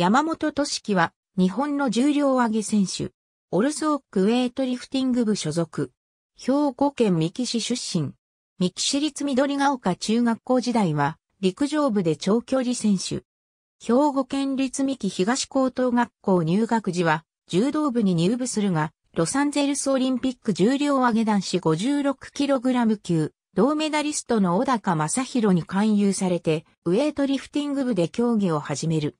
山本俊樹は、日本の重量挙げ選手。オルソークウェイトリフティング部所属。兵庫県三木市出身。三木市立緑ヶ丘中学校時代は、陸上部で長距離選手。兵庫県立三木東高等学校入学時は、柔道部に入部するが、ロサンゼルスオリンピック重量挙げ男子 56kg 級、銅メダリストの小高正宏に勧誘されて、ウェイトリフティング部で競技を始める。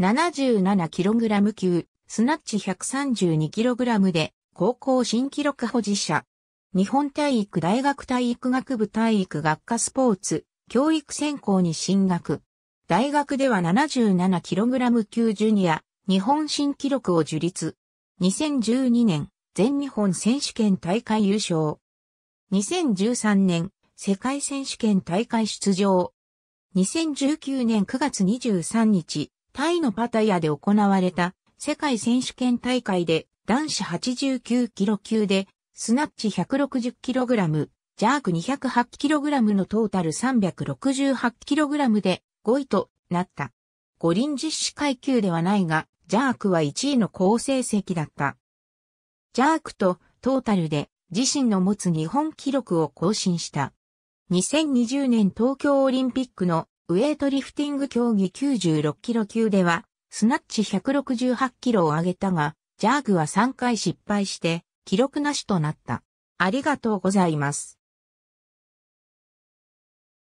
77kg 級、スナッチ 132kg で高校新記録保持者。日本体育大学体育学部体育学科スポーツ、教育専攻に進学。大学では 77kg 級ジュニア、日本新記録を樹立。2012年、全日本選手権大会優勝。2013年、世界選手権大会出場。2019年9月23日、タイのパタヤで行われた世界選手権大会で男子89キロ級でスナッチ160キログラム、ジャーク208キログラムのトータル368キログラムで5位となった。五輪実施階級ではないが、ジャークは1位の好成績だった。ジャークとトータルで自身の持つ日本記録を更新した。2020年東京オリンピックのウェイトリフティング競技96キロ級では、スナッチ168キロを上げたが、ジャーグは3回失敗して、記録なしとなった。ありがとうございます。